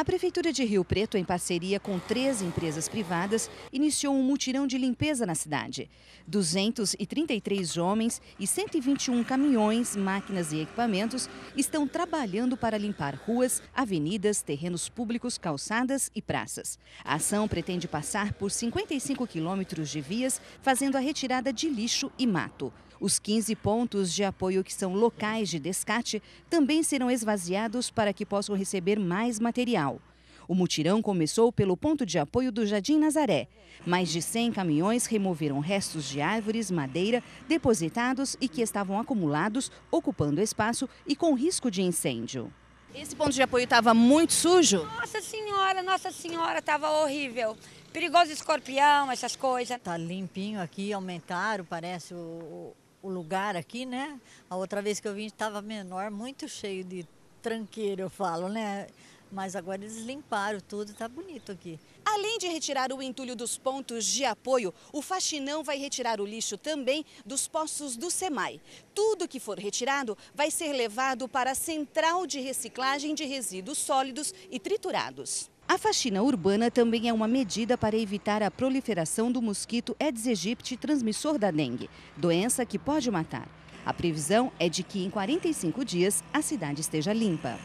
A Prefeitura de Rio Preto, em parceria com três empresas privadas, iniciou um mutirão de limpeza na cidade. 233 homens e 121 caminhões, máquinas e equipamentos estão trabalhando para limpar ruas, avenidas, terrenos públicos, calçadas e praças. A ação pretende passar por 55 quilômetros de vias, fazendo a retirada de lixo e mato. Os 15 pontos de apoio que são locais de descarte também serão esvaziados para que possam receber mais material. O mutirão começou pelo ponto de apoio do Jardim Nazaré. Mais de 100 caminhões removeram restos de árvores, madeira, depositados e que estavam acumulados, ocupando espaço e com risco de incêndio. Esse ponto de apoio estava muito sujo? Nossa senhora, nossa senhora, estava horrível. Perigoso escorpião, essas coisas. Tá limpinho aqui, aumentaram, parece o, o lugar aqui, né? A outra vez que eu vim estava menor, muito cheio de tranqueiro, eu falo, né? Mas agora eles limparam tudo, tá bonito aqui. Além de retirar o entulho dos pontos de apoio, o faxinão vai retirar o lixo também dos postos do SEMAI. Tudo que for retirado vai ser levado para a central de reciclagem de resíduos sólidos e triturados. A faxina urbana também é uma medida para evitar a proliferação do mosquito Aedes aegypti, transmissor da dengue, doença que pode matar. A previsão é de que em 45 dias a cidade esteja limpa.